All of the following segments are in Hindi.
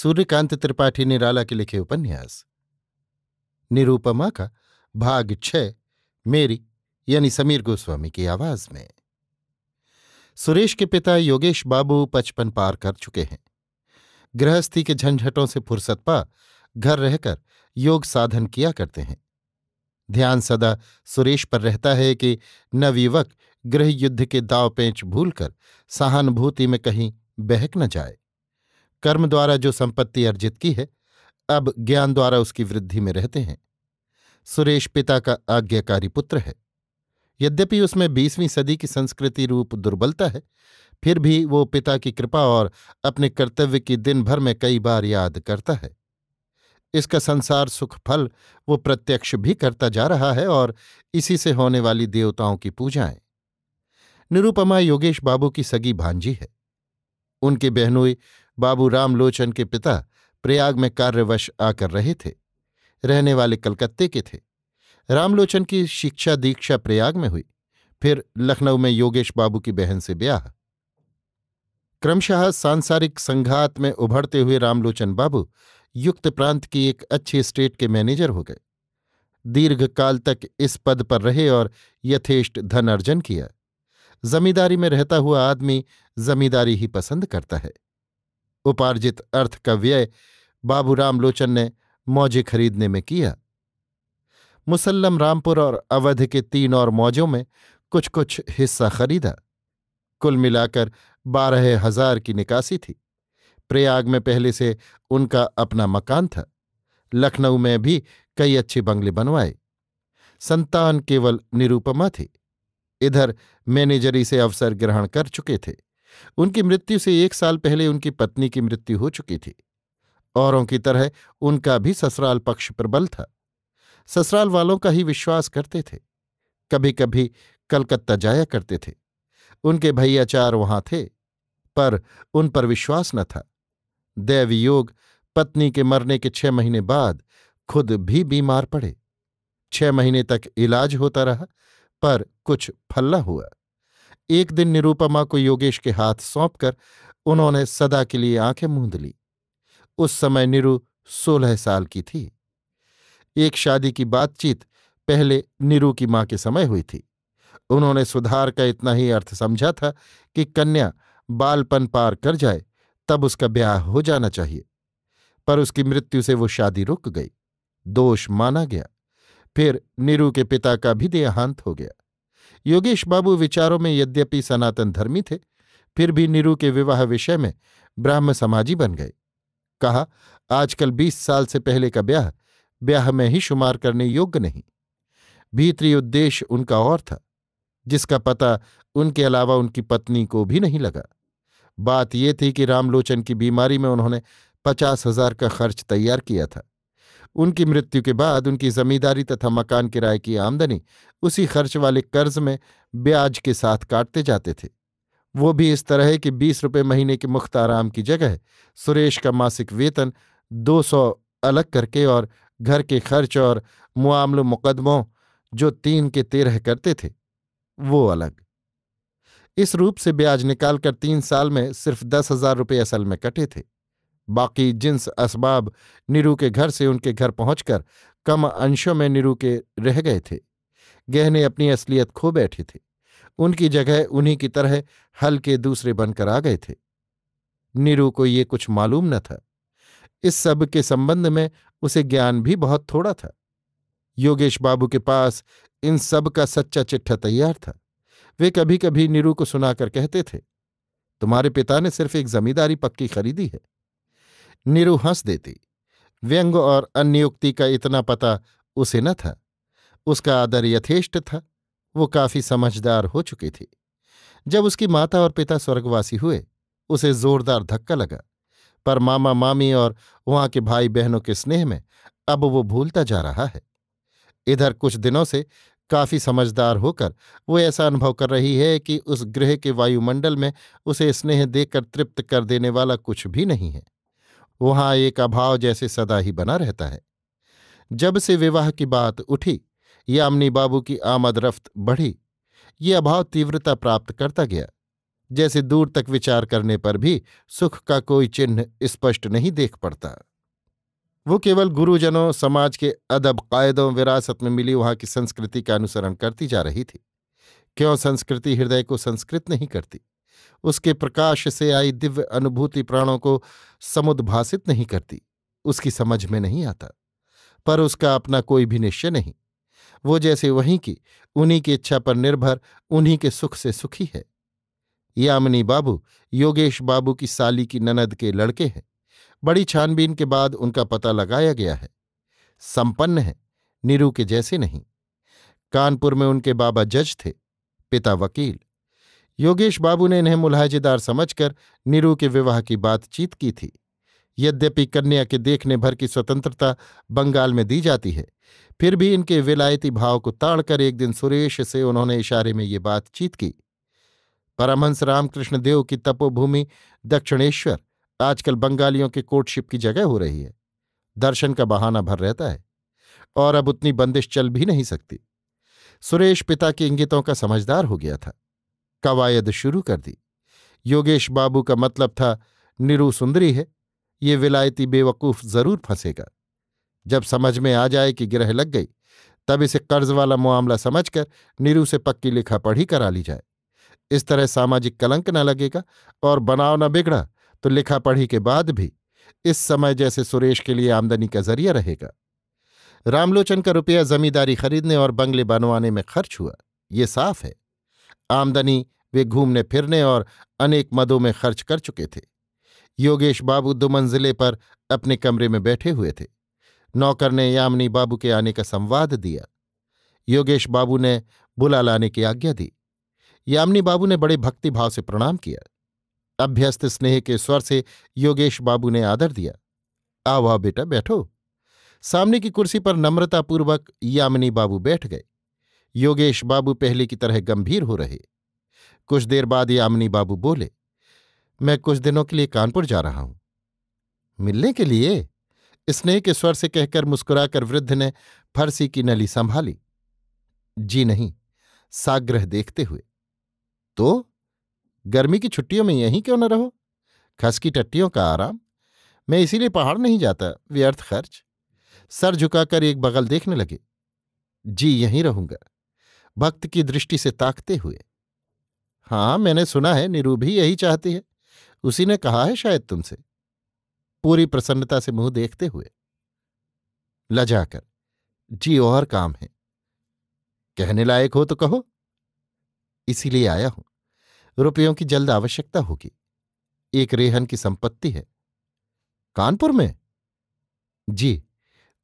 सूर्यकांत त्रिपाठी निराला के लिखे उपन्यास निरूपमा का भाग छ मेरी यानी समीर गोस्वामी की आवाज में सुरेश के पिता योगेश बाबू पचपन पार कर चुके हैं गृहस्थी के झंझटों से फुर्सत पा घर रहकर योग साधन किया करते हैं ध्यान सदा सुरेश पर रहता है कि नवयुवक गृह युद्ध के दाव पेंच भूलकर सहानुभूति में कहीं बहक न जाए कर्म द्वारा जो संपत्ति अर्जित की है अब ज्ञान द्वारा उसकी वृद्धि में रहते हैं सुरेश पिता का आज्ञाकारी पुत्र है यद्यपि उसमें बीसवीं सदी की संस्कृति रूप दुर्बलता है फिर भी वो पिता की कृपा और अपने कर्तव्य की दिन भर में कई बार याद करता है इसका संसार सुख फल वो प्रत्यक्ष भी करता जा रहा है और इसी से होने वाली देवताओं की पूजाएं निरुपमा योगेश बाबू की सगी भांजी है उनकी बहनोई बाबू रामलोचन के पिता प्रयाग में कार्यवश आकर रहे थे रहने वाले कलकत्ते के थे रामलोचन की शिक्षा दीक्षा प्रयाग में हुई फिर लखनऊ में योगेश बाबू की बहन से ब्याह क्रमशः सांसारिक संघात में उभरते हुए रामलोचन बाबू युक्त प्रांत की एक अच्छी स्टेट के मैनेजर हो गए दीर्घकाल तक इस पद पर रहे और यथेष्ट धन अर्जन किया जमींदारी में रहता हुआ आदमी जमींदारी ही पसंद करता है उपार्जित अर्थ का व्यय बाबू रामलोचन ने मौजे खरीदने में किया मुसल्लम रामपुर और अवध के तीन और मौजों में कुछ कुछ हिस्सा खरीदा कुल मिलाकर बारह हजार की निकासी थी प्रयाग में पहले से उनका अपना मकान था लखनऊ में भी कई अच्छे बंगले बनवाए संतान केवल निरूपमा थी इधर मैनेजरी से अवसर ग्रहण कर चुके थे उनकी मृत्यु से एक साल पहले उनकी पत्नी की मृत्यु हो चुकी थी औरों की तरह उनका भी ससुराल पक्ष प्रबल था ससुराल वालों का ही विश्वास करते थे कभी कभी कलकत्ता जाया करते थे उनके भैयाचार वहां थे पर उन पर विश्वास न था दैवयोग पत्नी के मरने के छह महीने बाद खुद भी बीमार पड़े छह महीने तक इलाज होता रहा पर कुछ फल्ला हुआ एक दिन निरूपमा को योगेश के हाथ सौंपकर उन्होंने सदा के लिए आंखें मूंद ली उस समय निरु सोलह साल की थी एक शादी की बातचीत पहले निरू की मां के समय हुई थी उन्होंने सुधार का इतना ही अर्थ समझा था कि कन्या बालपन पार कर जाए तब उसका ब्याह हो जाना चाहिए पर उसकी मृत्यु से वो शादी रुक गई दोष माना गया फिर निरु के पिता का भी देहांत हो गया योगेश बाबू विचारों में यद्यपि सनातन धर्मी थे फिर भी निरु के विवाह विषय में ब्राह्म समाजी बन गए कहा आजकल बीस साल से पहले का ब्याह ब्याह में ही शुमार करने योग्य नहीं भीतरी उद्देश्य उनका और था जिसका पता उनके अलावा उनकी पत्नी को भी नहीं लगा बात ये थी कि रामलोचन की बीमारी में उन्होंने पचास हजार का खर्च तैयार किया था उनकी मृत्यु के बाद उनकी जमींदारी तथा मकान किराए की आमदनी उसी खर्च वाले कर्ज में ब्याज के साथ काटते जाते थे वो भी इस तरह कि बीस रुपये महीने के मुख्त आराम की जगह सुरेश का मासिक वेतन दो सौ अलग करके और घर के खर्च और मामल मुकदमों जो तीन के तेरह करते थे वो अलग इस रूप से ब्याज निकालकर तीन साल में सिर्फ दस हजार रुपये असल में कटे थे बाकी जिन्स असबाब नीरू के घर से उनके घर पहुंचकर कम अंशों में नीरू के रह गए थे गहने अपनी असलियत खो बैठे थे उनकी जगह उन्हीं की तरह हल्के दूसरे बनकर आ गए थे नीरू को ये कुछ मालूम न था इस सब के संबंध में उसे ज्ञान भी बहुत थोड़ा था योगेश बाबू के पास इन सब का सच्चा चिट्ठा तैयार था वे कभी कभी नीरू को सुनाकर कहते थे तुम्हारे पिता ने सिर्फ एक जमींदारी पक्की खरीदी है नीरू हंस देती व्यंग और अन्ययुक्ति का इतना पता उसे न था उसका आदर यथेष्ट था वो काफी समझदार हो चुकी थी जब उसकी माता और पिता स्वर्गवासी हुए उसे जोरदार धक्का लगा पर मामा मामी और वहां के भाई बहनों के स्नेह में अब वो भूलता जा रहा है इधर कुछ दिनों से काफी समझदार होकर वो ऐसा अनुभव कर रही है कि उस गृह के वायुमंडल में उसे स्नेह देकर तृप्त कर देने वाला कुछ भी नहीं है वहां एक अभाव जैसे सदा ही बना रहता है जब से विवाह की बात उठी या अमनी बाबू की आमद रफ्त बढ़ी ये अभाव तीव्रता प्राप्त करता गया जैसे दूर तक विचार करने पर भी सुख का कोई चिन्ह स्पष्ट नहीं देख पड़ता वो केवल गुरुजनों समाज के अदब कायदों विरासत में मिली वहां की संस्कृति का अनुसरण करती जा रही थी क्यों संस्कृति हृदय को संस्कृत नहीं करती उसके प्रकाश से आई दिव्य अनुभूति प्राणों को समुद्भाषित नहीं करती उसकी समझ में नहीं आता पर उसका अपना कोई भी निश्चय नहीं वो जैसे वहीं की उन्हीं की इच्छा पर निर्भर उन्हीं के सुख से सुखी है यामिनी बाबू योगेश बाबू की साली की ननद के लड़के हैं बड़ी छानबीन के बाद उनका पता लगाया गया है संपन्न है नीरू के जैसे नहीं कानपुर में उनके बाबा जज थे पिता वकील योगेश बाबू ने इन्हें मुलाहजेदार समझकर नीरू के विवाह की बातचीत की थी यद्यपि कन्या के देखने भर की स्वतंत्रता बंगाल में दी जाती है फिर भी इनके विलायती भाव को ताड़कर एक दिन सुरेश से उन्होंने इशारे में ये बातचीत की परमहंस रामकृष्ण देव की तपोभूमि दक्षिणेश्वर आजकल बंगालियों के कोर्टशिप की जगह हो रही है दर्शन का बहाना भर रहता है और अब उतनी बंदिश चल भी नहीं सकती सुरेश पिता के इंगितों का समझदार हो गया था कवायद शुरू कर दी योगेश बाबू का मतलब था निरु सुंदरी है ये विलायती बेवकूफ जरूर फंसेगा जब समझ में आ जाए कि गिरह लग गई तब इसे कर्ज वाला मामला समझकर नीरू से पक्की लिखा पढ़ी करा ली जाए इस तरह सामाजिक कलंक न लगेगा और बनाव न बिगड़ा तो लिखा पढ़ी के बाद भी इस समय जैसे सुरेश के लिए आमदनी का जरिया रहेगा रामलोचन का रुपया जमींदारी खरीदने और बंगले बनवाने में खर्च हुआ ये साफ है आमदनी वे घूमने फिरने और अनेक मदों में खर्च कर चुके थे योगेश बाबू दो मंजिले पर अपने कमरे में बैठे हुए थे नौकर ने यामिनी बाबू के आने का संवाद दिया योगेश बाबू ने बुला लाने की आज्ञा दी यामिनी बाबू ने बड़े भक्तिभाव से प्रणाम किया अभ्यस्त स्नेह के स्वर से योगेश बाबू ने आदर दिया आओ आओ बेटा बैठो सामने की कुर्सी पर नम्रतापूर्वक यामिनी बाबू बैठ गए योगेश बाबू पहले की तरह गंभीर हो रहे कुछ देर बाद यामिनी बाबू बोले मैं कुछ दिनों के लिए कानपुर जा रहा हूं मिलने के लिए स्नेह के स्वर से कहकर मुस्कुराकर वृद्ध ने फरसी की नली संभाली जी नहीं साग्रह देखते हुए तो गर्मी की छुट्टियों में यहीं क्यों न रहो खसकी टट्टियों का आराम मैं इसीलिए पहाड़ नहीं जाता व्यर्थ खर्च सर झुकाकर एक बगल देखने लगे जी यहीं रहूंगा भक्त की दृष्टि से ताकते हुए हाँ मैंने सुना है निरूभी यही चाहती है उसी ने कहा है शायद तुमसे पूरी प्रसन्नता से मुंह देखते हुए लजाकर जी और काम है कहने लायक हो तो कहो इसीलिए आया हूं रुपयों की जल्द आवश्यकता होगी एक रेहन की संपत्ति है कानपुर में जी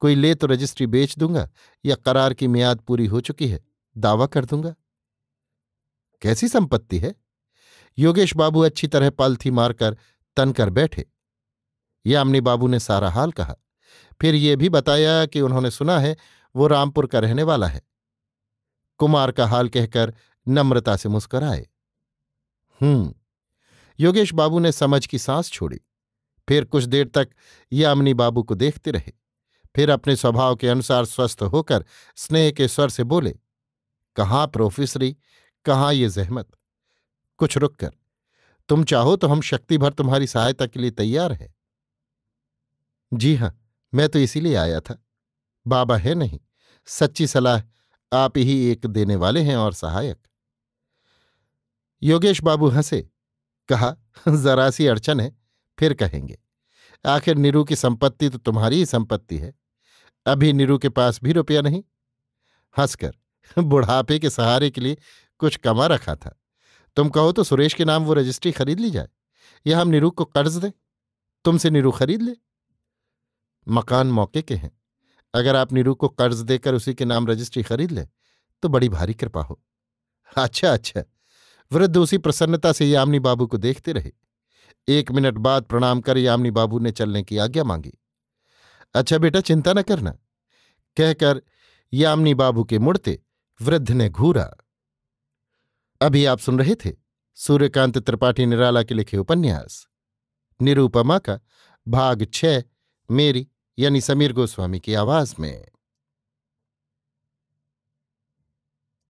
कोई ले तो रजिस्ट्री बेच दूंगा या करार की मियाद पूरी हो चुकी है दावा कर दूंगा कैसी संपत्ति है योगेश बाबू अच्छी तरह पालथी मारकर तनकर बैठे यामनी बाबू ने सारा हाल कहा फिर ये भी बताया कि उन्होंने सुना है वो रामपुर का रहने वाला है कुमार का हाल कहकर नम्रता से मुस्कराए हम्म योगेश बाबू ने समझ की सांस छोड़ी फिर कुछ देर तक यामनी बाबू को देखते रहे फिर अपने स्वभाव के अनुसार स्वस्थ होकर स्नेह के स्वर से बोले कहाँ प्रोफेसरी कहाँ ये जहमत कुछ रुक कर तुम चाहो तो हम शक्ति भर तुम्हारी सहायता के लिए तैयार हैं जी हाँ मैं तो इसीलिए आया था बाबा है नहीं सच्ची सलाह आप ही एक देने वाले हैं और सहायक योगेश बाबू हंसे कहा जरा सी अड़चन है फिर कहेंगे आखिर नीरू की संपत्ति तो तुम्हारी ही संपत्ति है अभी नीरू के पास भी रुपया नहीं हंसकर बुढ़ापे के सहारे के लिए कुछ कमा रखा था तुम कहो तो सुरेश के नाम वो रजिस्ट्री खरीद ली जाए या हम निरू को कर्ज दें तुमसे निरू खरीद ले मकान मौके के हैं अगर आप निरू को कर्ज देकर उसी के नाम रजिस्ट्री खरीद लें तो बड़ी भारी कृपा हो अच्छा अच्छा वृद्ध उसी प्रसन्नता से यामिनी बाबू को देखते रहे एक मिनट बाद प्रणाम कर यामिनी बाबू ने चलने की आज्ञा मांगी अच्छा बेटा चिंता न करना कहकर यामिनी बाबू के मुड़ते वृद्ध ने घूरा अभी आप सुन रहे थे सूर्यकांत त्रिपाठी निराला के लिखे उपन्यास निरूपमा का भाग छ मेरी यानी समीर गोस्वामी की आवाज में